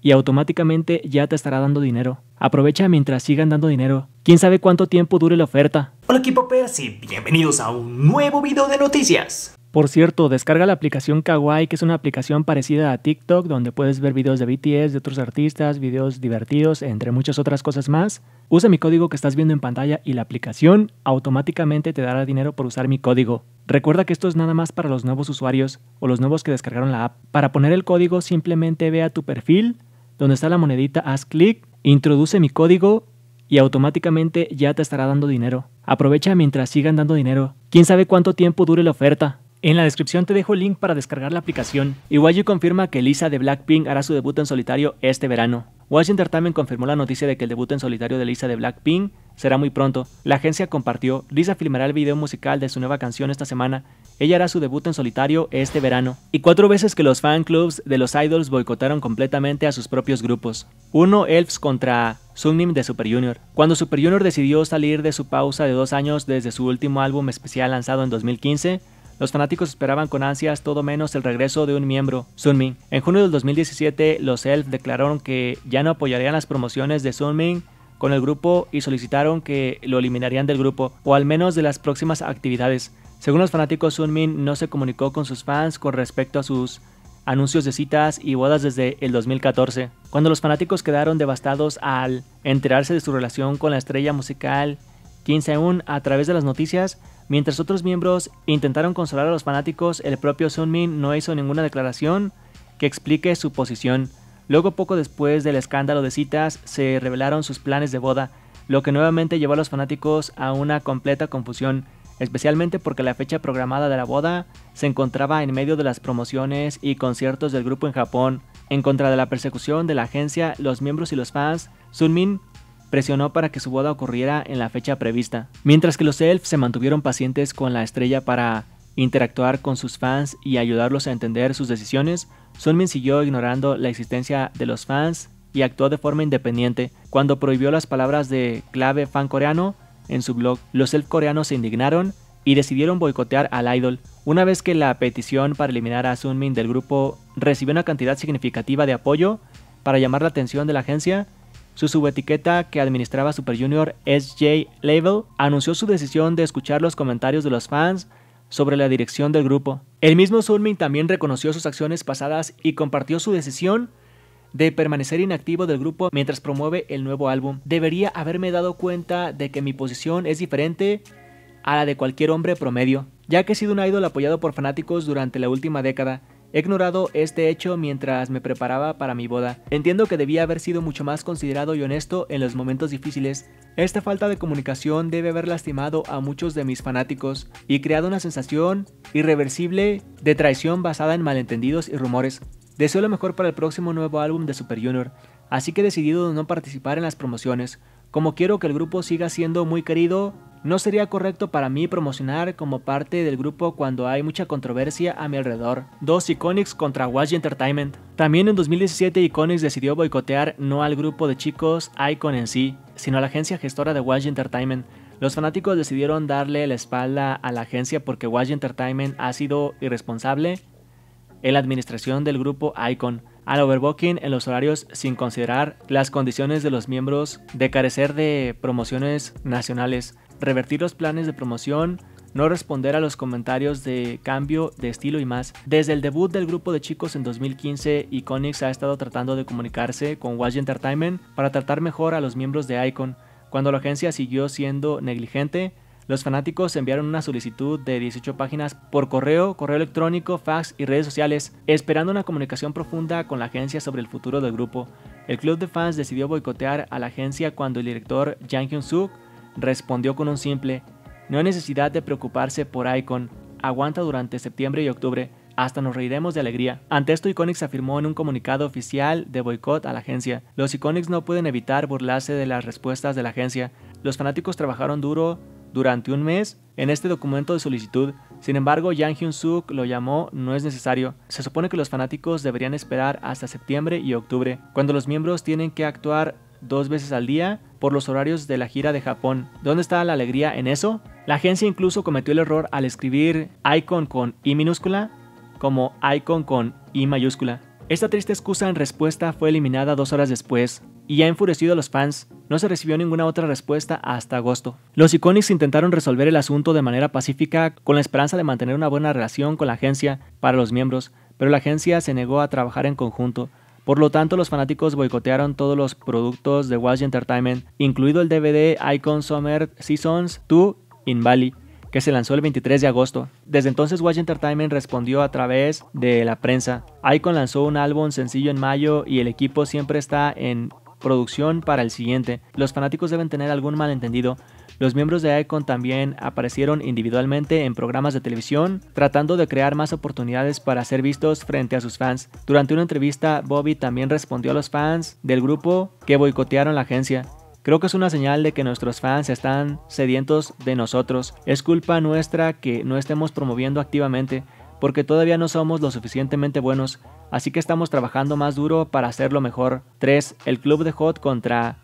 y automáticamente ya te estará dando dinero. Aprovecha mientras sigan dando dinero. ¿Quién sabe cuánto tiempo dure la oferta? Hola equipo Percy, y bienvenidos a un nuevo video de noticias. Por cierto, descarga la aplicación Kawaii, que es una aplicación parecida a TikTok, donde puedes ver videos de BTS, de otros artistas, videos divertidos, entre muchas otras cosas más. Usa mi código que estás viendo en pantalla y la aplicación automáticamente te dará dinero por usar mi código. Recuerda que esto es nada más para los nuevos usuarios o los nuevos que descargaron la app. Para poner el código simplemente ve a tu perfil, donde está la monedita, haz clic, introduce mi código y automáticamente ya te estará dando dinero. Aprovecha mientras sigan dando dinero. ¿Quién sabe cuánto tiempo dure la oferta? En la descripción te dejo el link para descargar la aplicación. Y YG confirma que Lisa de Blackpink hará su debut en solitario este verano. Washington Entertainment confirmó la noticia de que el debut en solitario de Lisa de Blackpink será muy pronto. La agencia compartió, Lisa filmará el video musical de su nueva canción esta semana. Ella hará su debut en solitario este verano. Y cuatro veces que los fan clubs de los idols boicotaron completamente a sus propios grupos. Uno, ELFs contra sunim de Super Junior. Cuando Super Junior decidió salir de su pausa de dos años desde su último álbum especial lanzado en 2015, los fanáticos esperaban con ansias todo menos el regreso de un miembro, Sunmin. En junio del 2017, los ELF declararon que ya no apoyarían las promociones de Sunmin con el grupo y solicitaron que lo eliminarían del grupo, o al menos de las próximas actividades. Según los fanáticos, Sunmin no se comunicó con sus fans con respecto a sus anuncios de citas y bodas desde el 2014, cuando los fanáticos quedaron devastados al enterarse de su relación con la estrella musical Kim Seun a través de las noticias, Mientras otros miembros intentaron consolar a los fanáticos, el propio Sunmin no hizo ninguna declaración que explique su posición. Luego, poco después del escándalo de citas, se revelaron sus planes de boda, lo que nuevamente llevó a los fanáticos a una completa confusión, especialmente porque la fecha programada de la boda se encontraba en medio de las promociones y conciertos del grupo en Japón. En contra de la persecución de la agencia, los miembros y los fans, Sunmin presionó para que su boda ocurriera en la fecha prevista, mientras que los ELF se mantuvieron pacientes con la estrella para interactuar con sus fans y ayudarlos a entender sus decisiones, Sunmin siguió ignorando la existencia de los fans y actuó de forma independiente cuando prohibió las palabras de clave fan coreano en su blog. Los elf coreanos se indignaron y decidieron boicotear al idol. Una vez que la petición para eliminar a Sunmin del grupo recibió una cantidad significativa de apoyo, para llamar la atención de la agencia, su subetiqueta que administraba Super Junior, SJ Label, anunció su decisión de escuchar los comentarios de los fans sobre la dirección del grupo. El mismo Sunmin también reconoció sus acciones pasadas y compartió su decisión de permanecer inactivo del grupo mientras promueve el nuevo álbum. Debería haberme dado cuenta de que mi posición es diferente a la de cualquier hombre promedio, ya que he sido un idol apoyado por fanáticos durante la última década. He ignorado este hecho mientras me preparaba para mi boda. Entiendo que debía haber sido mucho más considerado y honesto en los momentos difíciles. Esta falta de comunicación debe haber lastimado a muchos de mis fanáticos y creado una sensación irreversible de traición basada en malentendidos y rumores. Deseo lo mejor para el próximo nuevo álbum de Super Junior, así que he decidido no participar en las promociones. Como quiero que el grupo siga siendo muy querido, no sería correcto para mí promocionar como parte del grupo cuando hay mucha controversia a mi alrededor. 2. Iconics contra Watch Entertainment. También en 2017 Iconics decidió boicotear no al grupo de chicos Icon en sí, sino a la agencia gestora de Watch Entertainment. Los fanáticos decidieron darle la espalda a la agencia porque Watch Entertainment ha sido irresponsable en la administración del grupo Icon, al overbooking en los horarios sin considerar las condiciones de los miembros de carecer de promociones nacionales revertir los planes de promoción, no responder a los comentarios de cambio de estilo y más. Desde el debut del grupo de chicos en 2015, Iconics ha estado tratando de comunicarse con Watch Entertainment para tratar mejor a los miembros de Icon. Cuando la agencia siguió siendo negligente, los fanáticos enviaron una solicitud de 18 páginas por correo, correo electrónico, fax y redes sociales, esperando una comunicación profunda con la agencia sobre el futuro del grupo. El club de fans decidió boicotear a la agencia cuando el director Jang Hyun-suk respondió con un simple, no hay necesidad de preocuparse por Icon, aguanta durante septiembre y octubre, hasta nos reiremos de alegría. Ante esto, Iconix afirmó en un comunicado oficial de boicot a la agencia, los Iconix no pueden evitar burlarse de las respuestas de la agencia, los fanáticos trabajaron duro durante un mes en este documento de solicitud. Sin embargo, Yang Hyun Suk lo llamó no es necesario. Se supone que los fanáticos deberían esperar hasta septiembre y octubre, cuando los miembros tienen que actuar dos veces al día por los horarios de la gira de Japón. ¿Dónde está la alegría en eso? La agencia incluso cometió el error al escribir Icon con I minúscula como Icon con I mayúscula. Esta triste excusa en respuesta fue eliminada dos horas después, y ha enfurecido a los fans, no se recibió ninguna otra respuesta hasta agosto. Los Iconics intentaron resolver el asunto de manera pacífica con la esperanza de mantener una buena relación con la agencia para los miembros, pero la agencia se negó a trabajar en conjunto. Por lo tanto, los fanáticos boicotearon todos los productos de Watch Entertainment, incluido el DVD Icon Summer Seasons 2 in Bali, que se lanzó el 23 de agosto. Desde entonces Watch Entertainment respondió a través de la prensa. Icon lanzó un álbum sencillo en mayo y el equipo siempre está en producción para el siguiente. Los fanáticos deben tener algún malentendido, los miembros de ICON también aparecieron individualmente en programas de televisión, tratando de crear más oportunidades para ser vistos frente a sus fans. Durante una entrevista, Bobby también respondió a los fans del grupo que boicotearon la agencia. Creo que es una señal de que nuestros fans están sedientos de nosotros. Es culpa nuestra que no estemos promoviendo activamente, porque todavía no somos lo suficientemente buenos, así que estamos trabajando más duro para hacerlo mejor. 3. El club de Hot contra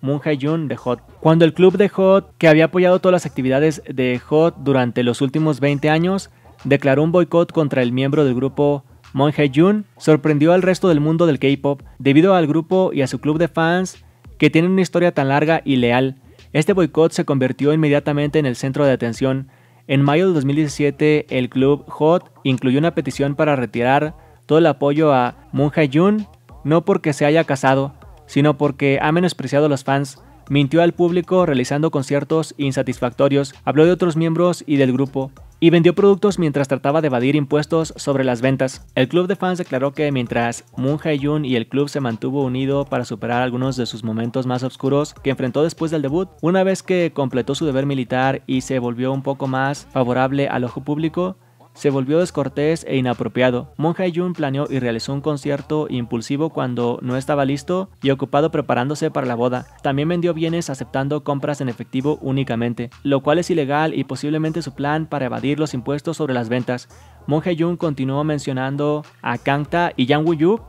Moon Jun de HOT. Cuando el club de HOT, que había apoyado todas las actividades de HOT durante los últimos 20 años, declaró un boicot contra el miembro del grupo Moon jun sorprendió al resto del mundo del K-pop debido al grupo y a su club de fans que tienen una historia tan larga y leal. Este boicot se convirtió inmediatamente en el centro de atención. En mayo de 2017, el club HOT incluyó una petición para retirar todo el apoyo a Moon Jun, no porque se haya casado, sino porque ha menospreciado a los fans, mintió al público realizando conciertos insatisfactorios, habló de otros miembros y del grupo, y vendió productos mientras trataba de evadir impuestos sobre las ventas. El club de fans declaró que mientras Moon Jae-yoon y el club se mantuvo unido para superar algunos de sus momentos más oscuros que enfrentó después del debut, una vez que completó su deber militar y se volvió un poco más favorable al ojo público, se volvió descortés e inapropiado. Moon jun planeó y realizó un concierto impulsivo cuando no estaba listo y ocupado preparándose para la boda. También vendió bienes aceptando compras en efectivo únicamente, lo cual es ilegal y posiblemente su plan para evadir los impuestos sobre las ventas. Moon jun continuó mencionando a Kangta y Yang Woo-yu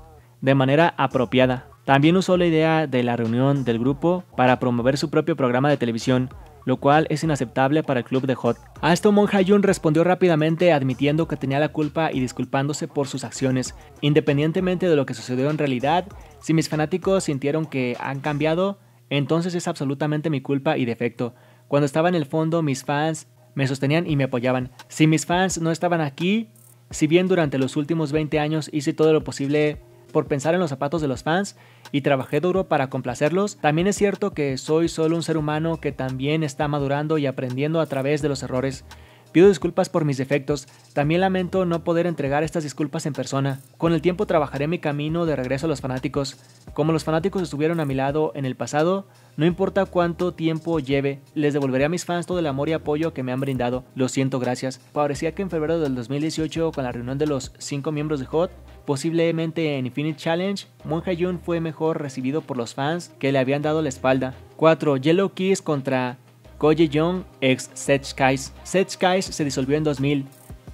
de manera apropiada. También usó la idea de la reunión del grupo para promover su propio programa de televisión lo cual es inaceptable para el club de Hot. A esto Mon Hyun respondió rápidamente admitiendo que tenía la culpa y disculpándose por sus acciones. Independientemente de lo que sucedió en realidad, si mis fanáticos sintieron que han cambiado, entonces es absolutamente mi culpa y defecto. Cuando estaba en el fondo, mis fans me sostenían y me apoyaban. Si mis fans no estaban aquí, si bien durante los últimos 20 años hice todo lo posible por pensar en los zapatos de los fans y trabajé duro para complacerlos, también es cierto que soy solo un ser humano que también está madurando y aprendiendo a través de los errores. Pido disculpas por mis defectos, también lamento no poder entregar estas disculpas en persona. Con el tiempo trabajaré mi camino de regreso a los fanáticos. Como los fanáticos estuvieron a mi lado en el pasado, no importa cuánto tiempo lleve, les devolveré a mis fans todo el amor y apoyo que me han brindado. Lo siento, gracias. Parecía que en febrero del 2018, con la reunión de los 5 miembros de HOT, Posiblemente en Infinite Challenge, Moon Hyun fue mejor recibido por los fans que le habían dado la espalda. 4. Yellow Kiss contra Ko Young ex Set Skies. Set Skies se disolvió en 2000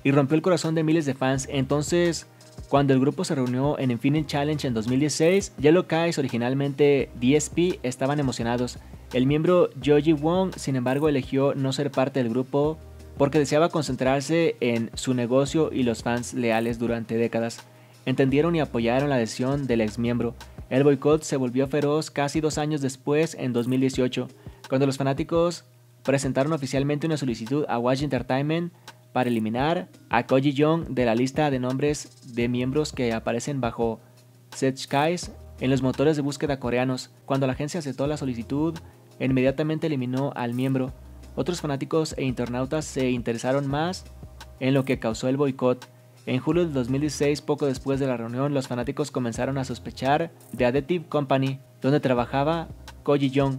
y rompió el corazón de miles de fans. Entonces, cuando el grupo se reunió en Infinite Challenge en 2016, Yellow Kiss, originalmente DSP, estaban emocionados. El miembro Joji Wong, sin embargo, eligió no ser parte del grupo porque deseaba concentrarse en su negocio y los fans leales durante décadas entendieron y apoyaron la adhesión del exmiembro. El boicot se volvió feroz casi dos años después, en 2018, cuando los fanáticos presentaron oficialmente una solicitud a Watch Entertainment para eliminar a Koji Young de la lista de nombres de miembros que aparecen bajo Skies en los motores de búsqueda coreanos. Cuando la agencia aceptó la solicitud, inmediatamente eliminó al miembro. Otros fanáticos e internautas se interesaron más en lo que causó el boicot. En julio de 2016, poco después de la reunión, los fanáticos comenzaron a sospechar de Adaptive Company, donde trabajaba Koji Young,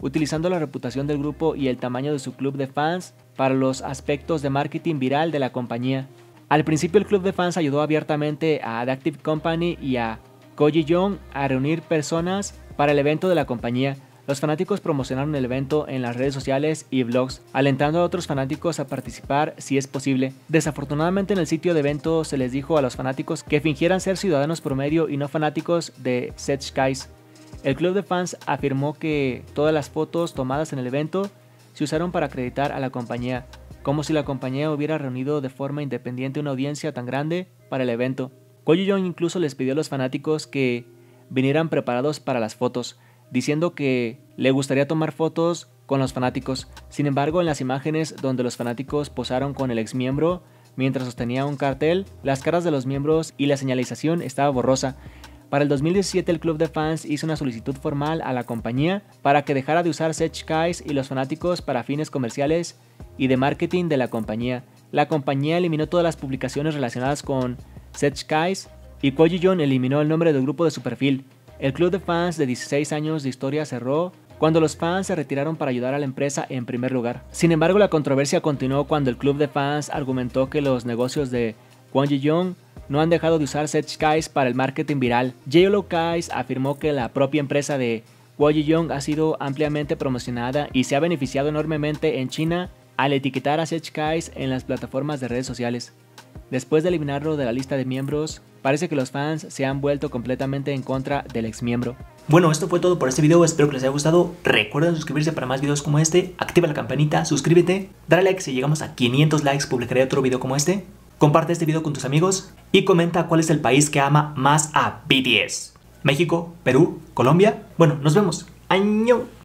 utilizando la reputación del grupo y el tamaño de su club de fans para los aspectos de marketing viral de la compañía. Al principio el club de fans ayudó abiertamente a Adaptive Company y a Koji Young a reunir personas para el evento de la compañía, los fanáticos promocionaron el evento en las redes sociales y blogs, alentando a otros fanáticos a participar si es posible. Desafortunadamente en el sitio de evento se les dijo a los fanáticos que fingieran ser ciudadanos promedio y no fanáticos de Set Skies. El club de fans afirmó que todas las fotos tomadas en el evento se usaron para acreditar a la compañía, como si la compañía hubiera reunido de forma independiente una audiencia tan grande para el evento. Koyu incluso les pidió a los fanáticos que vinieran preparados para las fotos, diciendo que le gustaría tomar fotos con los fanáticos. Sin embargo, en las imágenes donde los fanáticos posaron con el exmiembro mientras sostenía un cartel, las caras de los miembros y la señalización estaba borrosa. Para el 2017 el club de fans hizo una solicitud formal a la compañía para que dejara de usar Sech Kais y los fanáticos para fines comerciales y de marketing de la compañía. La compañía eliminó todas las publicaciones relacionadas con Sech Kais y Koji John eliminó el nombre del grupo de su perfil. El club de fans de 16 años de historia cerró cuando los fans se retiraron para ayudar a la empresa en primer lugar. Sin embargo, la controversia continuó cuando el club de fans argumentó que los negocios de Kwon ji no han dejado de usar Sech Kais para el marketing viral. J-Lo Kais afirmó que la propia empresa de Kwon ji ha sido ampliamente promocionada y se ha beneficiado enormemente en China al etiquetar a Sech Kais en las plataformas de redes sociales. Después de eliminarlo de la lista de miembros, parece que los fans se han vuelto completamente en contra del ex miembro. Bueno, esto fue todo por este video, espero que les haya gustado. Recuerden suscribirse para más videos como este, activa la campanita, suscríbete, dale like si llegamos a 500 likes, publicaré otro video como este. Comparte este video con tus amigos y comenta cuál es el país que ama más a BTS. México, Perú, Colombia. Bueno, nos vemos. Año.